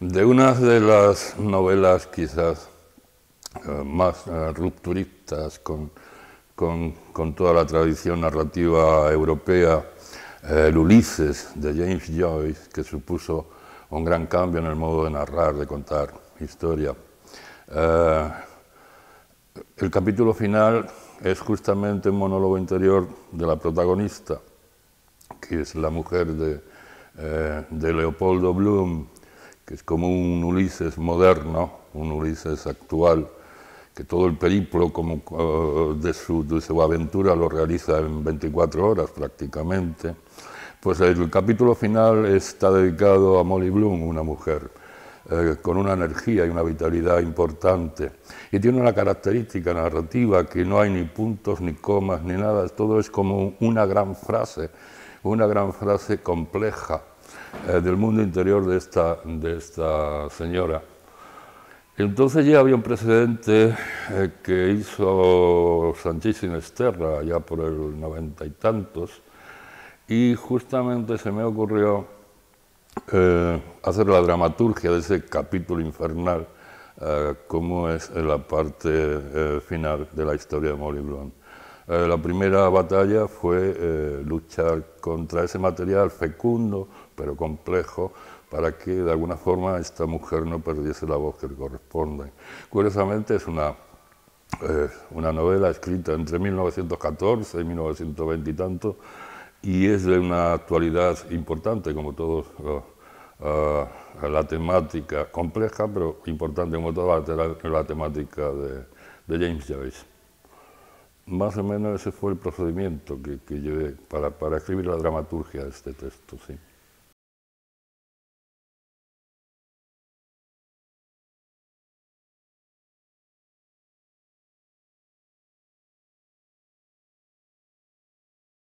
de una de las novelas quizás eh, más eh, rupturistas con, toda la tradición narrativa europea, eh, el Ulises de James Joyce, que supuso un gran cambio en el modo de narrar, de contar historia. el capítulo final es justamente un monólogo interior de la protagonista, que es la mujer de, de Leopoldo Bloom, que es como un Ulises moderno, un Ulises actual, que todo el periplo eh, de, su, aventura lo realiza en 24 horas prácticamente, pues el capítulo final está dedicado a Molly Bloom, una mujer, eh, con una energía y una vitalidad importante. Y tiene una característica narrativa que no hay ni puntos, ni comas, ni nada, todo es como una gran frase, una gran frase compleja, eh, del mundo interior de esta, de esta señora. Entonces ya había un precedente eh, que hizo santísima Inesterra ya por el noventa y tantos, y justamente se me ocurrió eh, hacer la dramaturgia de ese capítulo infernal, como es la parte final de la historia de Blunt. Eh, la primera batalla fue eh, luchar contra ese material fecundo, pero complejo, para que de alguna forma esta mujer no perdiese la voz que le corresponde. Curiosamente es una, eh, novela escrita entre 1914 y 1920 y tanto, y es de una actualidad importante, como todos... la temática compleja, pero importante como toda la, temática de James Joyce más o menos ese fue el procedimiento que, que llevé para, para escribir la dramaturgia de este texto. ¿sí?